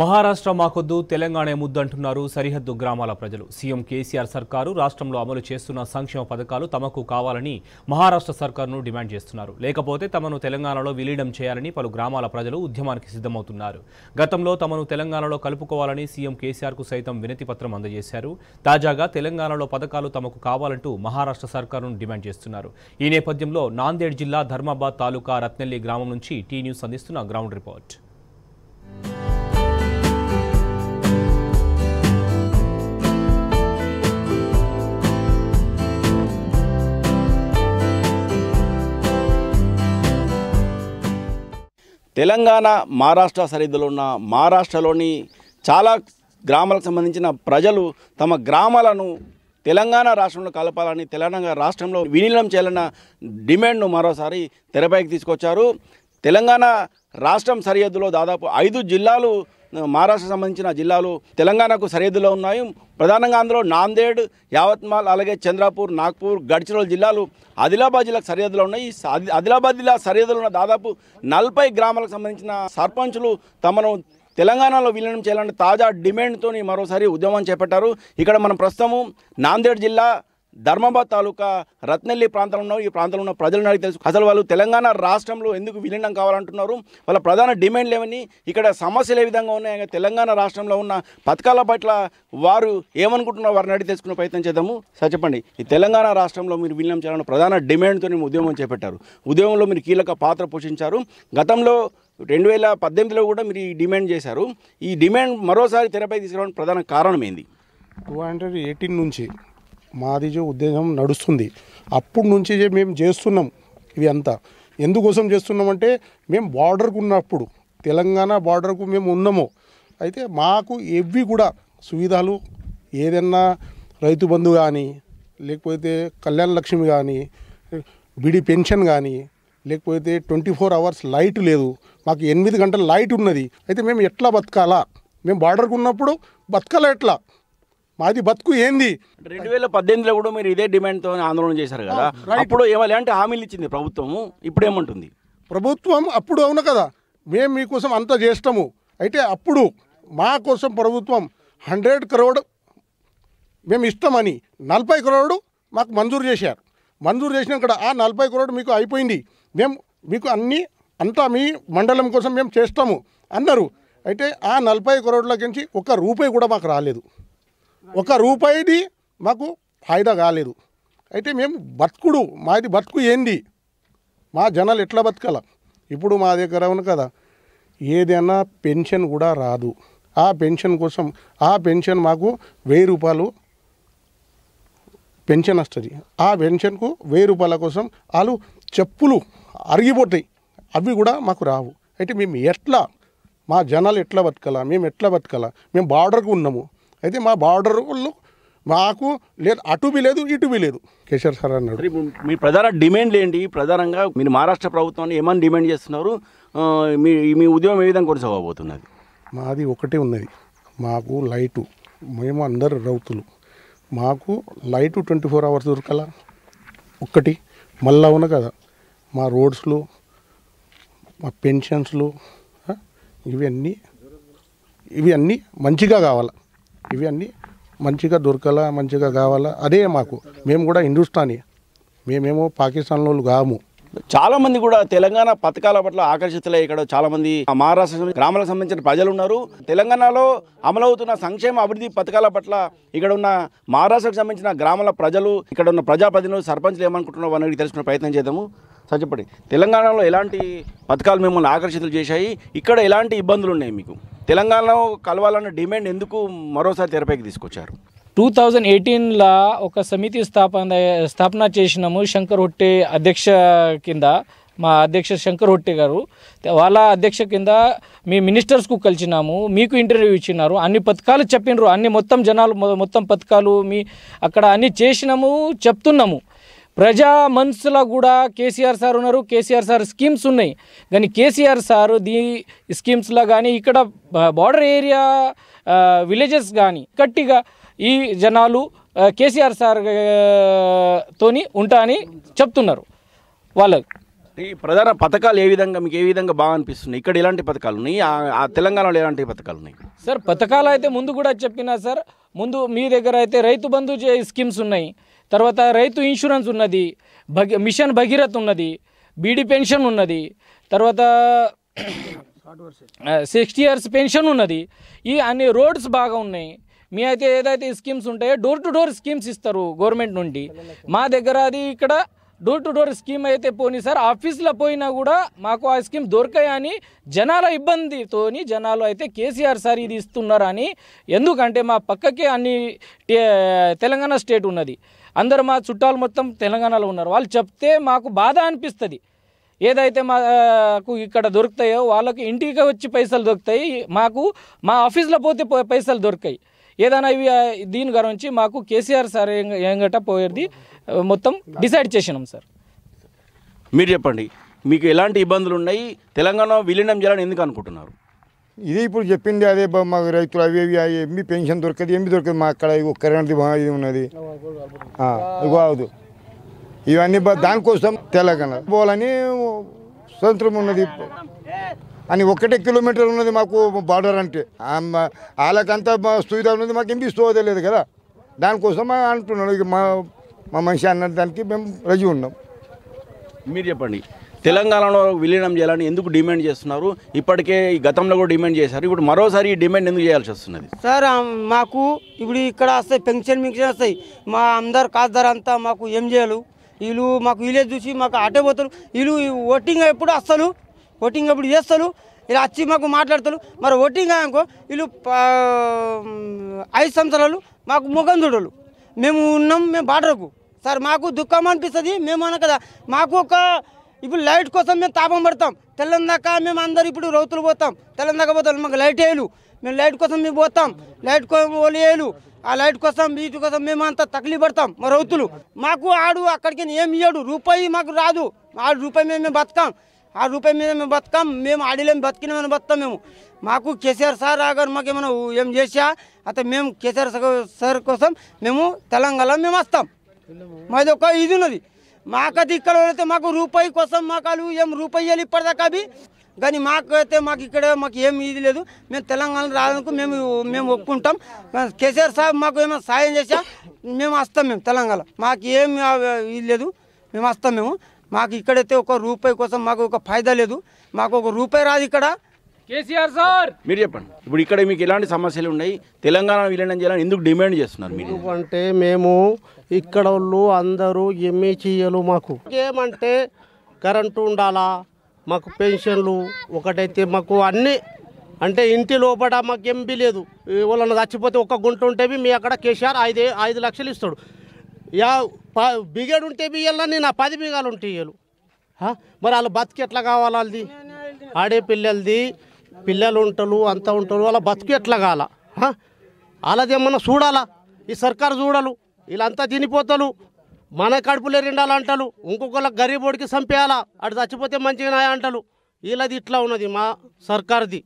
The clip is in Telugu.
మహారాష్ట్ర మాకొద్దు తెలంగాణ ముద్దంటున్నారు సరిహద్దు గ్రామాల ప్రజలు సీఎం కేసీఆర్ సర్కారు రాష్ట్రంలో అమలు చేస్తున్న సంక్షేమ పథకాలు తమకు కావాలని మహారాష్ట్ర సర్కారును డిమాండ్ చేస్తున్నారు లేకపోతే తమను తెలంగాణలో విలీనం చేయాలని పలు గ్రామాల ప్రజలు ఉద్యమానికి సిద్ధమవుతున్నారు గతంలో తమను తెలంగాణలో కలుపుకోవాలని సీఎం కేసీఆర్కు సైతం వినతిపత్రం అందజేశారు తాజాగా తెలంగాణలో పథకాలు తమకు కావాలంటూ మహారాష్ట్ర సర్కారును డిమాండ్ చేస్తున్నారు ఈ నేపథ్యంలో నాందేడ్ జిల్లా ధర్మాబాద్ తాలూకా రత్నెల్లి గ్రామం నుంచి టీ న్యూస్ అందిస్తున్న గ్రౌండ్ రిపోర్ట్ తెలంగాణ మహారాష్ట్ర సరిహద్దులో ఉన్న మహారాష్ట్రలోని చాలా గ్రామాలకు సంబంధించిన ప్రజలు తమ గ్రామాలను తెలంగాణ రాష్ట్రంలో కలపాలని తెలంగాణ రాష్ట్రంలో విలీనం చేయాలన్న డిమాండ్ను మరోసారి తెరపైకి తీసుకొచ్చారు తెలంగాణ రాష్ట్రం సరిహద్దులో దాదాపు ఐదు జిల్లాలు మహారాష్ట్ర సంబంధించిన జిల్లాలు తెలంగాణకు సరిహద్దులో ఉన్నాయి ప్రధానంగా అందులో నాందేడ్ యావత్మాల్ అలాగే చంద్రాపూర్ నాగ్పూర్ గడ్చిరోల్ జిల్లాలు ఆదిలాబాద్ జిల్లాకు సరిహద్దులో ఉన్నాయి ఆదిలాబాద్ జిల్లా సరిహద్దులో ఉన్న దాదాపు నలభై గ్రామాలకు సంబంధించిన సర్పంచులు తమను తెలంగాణలో విలీనం చేయాలని తాజా డిమాండ్తో మరోసారి ఉద్యమం చేపట్టారు ఇక్కడ మనం ప్రస్తుతము నాందేడ్ జిల్లా ధర్మాబాద్ తాలూకా రత్నెల్లి ప్రాంతంలో ఈ ప్రాంతంలో ఉన్న ప్రజలను అడిగి తెలుసు అసలు వాళ్ళు తెలంగాణ రాష్ట్రంలో ఎందుకు విలీనం కావాలంటున్నారు వాళ్ళ ప్రధాన డిమాండ్లు ఏమని ఇక్కడ సమస్యలు ఏ విధంగా ఉన్నాయి తెలంగాణ రాష్ట్రంలో ఉన్న పథకాల పట్ల వారు ఏమనుకుంటున్నారు వారిని అడిగి తెలుసుకునే ప్రయత్నం చేద్దాము సార్ చెప్పండి ఈ తెలంగాణ రాష్ట్రంలో మీరు విలీనం చేయాలని ప్రధాన డిమాండ్తో మేము ఉద్యమం చేపట్టారు ఉద్యమంలో మీరు కీలక పాత్ర పోషించారు గతంలో రెండు వేల పద్దెనిమిదిలో కూడా మీరు ఈ డిమాండ్ చేశారు ఈ డిమాండ్ మరోసారి తెరపై తీసుకురావడానికి ప్రధాన కారణం ఏంది టూ హండ్రెడ్ ఎయిటీన్ నుంచి మాది ఉద్దేశం నడుస్తుంది అప్పుడు నుంచి మేము చేస్తున్నాం ఇవి అంతా ఎందుకోసం చేస్తున్నామంటే మేము బార్డర్కు ఉన్నప్పుడు తెలంగాణ బార్డర్కు మేము ఉన్నాము అయితే మాకు ఎవ్వి కూడా సువిధాలు ఏదన్నా రైతు బంధు కానీ లేకపోతే కళ్యాణ లక్ష్మి కానీ బిడి పెన్షన్ కానీ లేకపోతే ట్వంటీ ఫోర్ అవర్స్ లైట్ లేదు మాకు ఎనిమిది గంటల లైట్ ఉన్నది అయితే మేము ఎట్లా బతకాలా మేము బార్డర్కు ఉన్నప్పుడు బతకాలా ఎట్లా మాది బతుకు ఏంది రెండు వేల పద్దెనిమిదిలో కూడా మీరు ఇదే డిమాండ్తో ఆందోళన చేశారు కదా అప్పుడు ఏమలే అంటే హామీలు ఇచ్చింది ప్రభుత్వము ఇప్పుడు ఏమంటుంది ప్రభుత్వం అప్పుడు అవును కదా మేము మీకోసం అంత చేస్తాము అయితే అప్పుడు మా కోసం ప్రభుత్వం హండ్రెడ్ కరోడ్ మేము ఇస్తామని నలభై కరోడు మాకు మంజూరు చేశారు మంజూరు చేసిన ఆ నలభై కరోడు మీకు అయిపోయింది మేము మీకు అన్నీ అంతా మీ మండలం కోసం మేము చేస్తాము అన్నారు అయితే ఆ నలభై కరోడ్ల నుంచి ఒక రూపాయి కూడా మాకు రాలేదు ఒక రూపాయిది మాకు ఫాయిదా కాలేదు అయితే మేము బతుకుడు మాది బతుకు ఏంది మా జనాలు ఎట్లా బతకాల ఇప్పుడు మా దగ్గర ఉన్న కదా ఏదైనా పెన్షన్ కూడా రాదు ఆ పెన్షన్ కోసం ఆ పెన్షన్ మాకు వెయ్యి రూపాయలు పెన్షన్ వస్తుంది ఆ పెన్షన్కు వెయ్యి రూపాయల కోసం వాళ్ళు చెప్పులు అరిగిపోతాయి అవి కూడా మాకు రావు అయితే మేము ఎట్లా మా జనాలు ఎట్లా బతకాల మేము ఎట్లా బతకాల మేము బార్డర్కు ఉన్నాము అయితే మా బార్డర్లో మాకు లేదు అటువి లేదు ఇటువి లేదు కేసీఆర్ సార్ అన్నాడు మీ ప్రధాన డిమాండ్లు ఏంటి ప్రధానంగా మీరు మహారాష్ట్ర ప్రభుత్వాన్ని ఏమని డిమాండ్ చేస్తున్నారు మీ మీ ఉద్యమం ఏ విధంగా కొనసాగబోతున్నది మాది ఒకటే ఉన్నది మాకు లైటు మేము అందరు రౌతులు మాకు లైటు ట్వంటీ ఫోర్ అవర్స్ దొరకాల ఒక్కటి మళ్ళా ఉన్న కదా మా రోడ్స్లు మా పెన్షన్స్లు ఇవన్నీ ఇవి అన్నీ మంచిగా కావాలి ఇవి మంచిగా దొరకాలా మంచిగా కావాలా అదే మాకు మేము కూడా హిందుస్థానీ మేమేమో పాకిస్తాన్ వాళ్ళు కాము చాలా మంది కూడా తెలంగాణ పథకాల పట్ల ఆకర్షితులే ఇక్కడ చాలా మంది మహారాష్ట్ర గ్రామాలకు సంబంధించిన ప్రజలు ఉన్నారు తెలంగాణలో అమలవుతున్న సంక్షేమ అభివృద్ధి పథకాల పట్ల ఇక్కడ ఉన్న మహారాష్ట్రకు సంబంధించిన గ్రామాల ప్రజలు ఇక్కడ ఉన్న ప్రజాప్రతినిధులు సర్పంచ్లు ఏమనుకుంటున్నారో అనేది తెలుసుకునే ప్రయత్నం చేద్దాము సజ్జపడి తెలంగాణలో ఎలాంటి పథకాలు మిమ్మల్ని ఆకర్షితులు చేశాయి ఇక్కడ ఎలాంటి ఇబ్బందులు ఉన్నాయి మీకు తెలంగాణలో కలవాలన్న డిమాండ్ ఎందుకు మరోసారి తెరపైకి తీసుకొచ్చారు టూ థౌజండ్ ఎయిటీన్లో ఒక సమితి స్థాపన స్థాపన చేసినాము శంకర్ హొట్టే అధ్యక్ష కింద మా అధ్యక్ష శంకర్ హొట్టే గారు వాళ్ళ అధ్యక్ష కింద మీ మినిస్టర్స్కు కలిసినాము మీకు ఇంటర్వ్యూ ఇచ్చినారు అన్ని పథకాలు చెప్పినారు అన్ని మొత్తం జనాలు మొత్తం పథకాలు మీ అక్కడ అన్ని చేసినాము చెప్తున్నాము ప్రజా మనసులో కూడా కేసీఆర్ సార్ ఉన్నారు కేసీఆర్ సార్ స్కీమ్స్ ఉన్నాయి కానీ కేసీఆర్ సార్ దీ స్కీమ్స్లో కానీ ఇక్కడ బార్డర్ ఏరియా విలేజెస్ కానీ గట్టిగా ఈ జనాలు కేసీఆర్ సార్ తోని ఉంటా అని చెప్తున్నారు వాళ్ళకి ఈ ప్రధాన పథకాలు ఏ విధంగా మీకు ఏ విధంగా బాగా అనిపిస్తుంది ఇక్కడ ఎలాంటి పథకాలు ఉన్నాయి ఆ తెలంగాణలో ఎలాంటి పథకాలు ఉన్నాయి సార్ పథకాలు అయితే ముందు కూడా చెప్పినా సార్ ముందు మీ దగ్గర అయితే రైతు బంధు స్కీమ్స్ ఉన్నాయి తర్వాత రైతు ఇన్సూరెన్స్ ఉన్నది భగ మిషన్ భగీరథ్ ఉన్నది బీడీ పెన్షన్ ఉన్నది తర్వాత సిక్స్టీ ఇయర్స్ పెన్షన్ ఉన్నది ఈ అన్ని రోడ్స్ బాగా ఉన్నాయి మీ అయితే ఏదైతే స్కీమ్స్ ఉంటాయో డోర్ టు డోర్ స్కీమ్స్ ఇస్తారు గవర్నమెంట్ నుండి మా దగ్గర అది ఇక్కడ డోర్ టు డోర్ స్కీమ్ అయితే పోనీ సార్ ఆఫీస్లో పోయినా కూడా మాకు ఆ స్కీమ్ దొరకాయని జనాల ఇబ్బందితోని జనాలు అయితే కేసీఆర్ సార్ ఇది ఇస్తున్నారని ఎందుకంటే మా పక్కకే అన్ని తెలంగాణ స్టేట్ ఉన్నది అందరు మా చుట్టాలు మొత్తం తెలంగాణలో ఉన్నారు వాళ్ళు చెప్తే మాకు బాధ అనిపిస్తుంది ఏదైతే మాకు ఇక్కడ దొరుకుతాయో వాళ్ళకి ఇంటికి వచ్చి పైసలు దొరుకుతాయి మాకు మా ఆఫీస్లో పోతే పైసలు దొరికాయి ఏదైనా ఇవి దీని గురించి మాకు కేసీఆర్ సార్ ఏంగట పోయేది మొత్తం డిసైడ్ చేసినాం సార్ మీరు చెప్పండి మీకు ఎలాంటి ఇబ్బందులు ఉన్నాయి తెలంగాణ విలీనం చేయాలని ఎందుకు అనుకుంటున్నారు ఇదే ఇప్పుడు చెప్పింది అదే మాకు రైతులు అవి అవి ఎంబీ పెన్షన్ దొరకదు ఏమి దొరకదు మా అక్కడ కరెంట్ ఇది ఉన్నది కాదు ఇవన్నీ దానికోసం తెలంగాణ పోవాలని స్వతంత్రం ఉన్నది అని ఒకటే కిలోమీటర్ ఉన్నది మాకు బార్డర్ అంటే వాళ్ళకంతా సువిధ ఉన్నది మాకు ఎంపీ సువిధ లేదు కదా దానికోసం అంటున్నాడు ఇక మా మా మనిషి అన్న దానికి మేము రజీ ఉన్నాం మీరు చెప్పండి తెలంగాణలో విలీనం చేయాలని ఎందుకు డిమాండ్ చేస్తున్నారు ఇప్పటికే ఈ గతంలో కూడా డిమాండ్ చేశారు ఇప్పుడు మరోసారి ఈ డిమాండ్ ఎందుకు చేయాల్సి వస్తున్నది సార్ మాకు ఇప్పుడు ఇక్కడ వస్తాయి పెన్షన్ మింక్షన్ వస్తాయి మా అందరు కాస్తార్ అంతా మాకు ఏం చేయాలి వీళ్ళు మాకు విలేజ్ చూసి మాకు ఆటే పోతారు వీళ్ళు ఓటింగ్ ఎప్పుడు అస్సలు ఓటింగ్ అప్పుడు చేస్తారు ఇలా వచ్చి మాకు మాట్లాడతారు మరి ఓటింగ్ అనుకో వీళ్ళు ఐదు సంవత్సరాలు మాకు ముఖం చూడరు మేము ఉన్నాం మేము బాడరకు సార్ మాకు దుఃఖం అనిపిస్తుంది మేము అన కదా మాకు ఒక ఇప్పుడు లైట్ కోసం మేము తాపం పడతాం తెల్లందాక మేము అందరు ఇప్పుడు రౌతులు పోతాం తెల్లందాక పోతాం మాకు లైట్ వేయలు మేము లైట్ కోసం మేము పోతాం లైట్ కోసం వేయలు ఆ లైట్ కోసం వీటి కోసం మేము అంతా తగిలి పడతాం మా రౌతులు మాకు ఆడు అక్కడికి ఏమి ఇయ్యాడు రూపాయి మాకు రాదు ఆడు రూపాయి మేము బతకాం ఆ రూపాయి మీద మేము బతకం మేము ఆడిలేం బతికిన మేము బతకం మేము మాకు కేసీఆర్ సార్ మాకు ఏమైనా ఏం చేసా అయితే మేము కేసీఆర్ సార్ కోసం మేము తెలంగాణ మేము వస్తాం మాది ఒక ఇది ఉన్నది మాకైతే ఇక్కడ అయితే మాకు రూపాయి కోసం మాకు వాళ్ళు ఏం రూపాయి వేయాలి ఇప్పటిదాకా అవి కానీ మాకు అయితే మాకు ఇక్కడ మాకు ఏం ఇది లేదు మేము తెలంగాణ రావడానికి మేము మేము ఒప్పుకుంటాం కేసీఆర్ సార్ మాకు ఏమైనా సాయం చేసా మేము వస్తాం మేము తెలంగాణ మాకు ఏం ఇది లేదు మేము వస్తాం మేము మాకు ఇక్కడైతే ఒక రూపాయి కోసం మాకు ఒక ఫాయిదా లేదు మాకు ఒక రూపాయి రాదు ఇక్కడ కేసీఆర్ సార్ మీరు చెప్పండి ఇప్పుడు ఇక్కడ మీకు ఎలాంటి సమస్యలు ఉన్నాయి తెలంగాణ విలీనం చేయాలని ఎందుకు డిమాండ్ చేస్తున్నారు మీరు అంటే మేము ఇక్కడ వాళ్ళు అందరూ ఏమీ చేయలు మాకు ఏమంటే కరెంటు ఉండాలా మాకు పెన్షన్లు ఒకటైతే మాకు అన్నీ అంటే ఇంటి లోపల మాకు ఎంపీ లేదు వాళ్ళని చచ్చిపోతే ఒక గుంట ఉంటే మీ అక్కడ కేసీఆర్ ఐదు ఐదు లక్షలు ఇస్తాడు యా బిగేడు ఉంటే బియ్యాల నేను ఆ పది బిగాలు ఉంటాయి ఇయ్యలు మరి వాళ్ళు బతికి ఎట్లా కావాలి వాళ్ళది ఆడే పిల్లలది పిల్లలు ఉంటారు అంతా ఉంటారు వాళ్ళ బతుకు ఎట్లా కాల వాళ్ళది ఏమన్నా చూడాలా ఈ సర్కారు చూడలు వీళ్ళంతా తినిపోతారు మన కడుపులే రెండాలి అంటలు ఇంకొకళ్ళ గరీబోడికి చంపేయాలా అటు చచ్చిపోతే మంచిగా అంటారు వీళ్ళది ఇట్లా ఉన్నది మా సర్కార్ది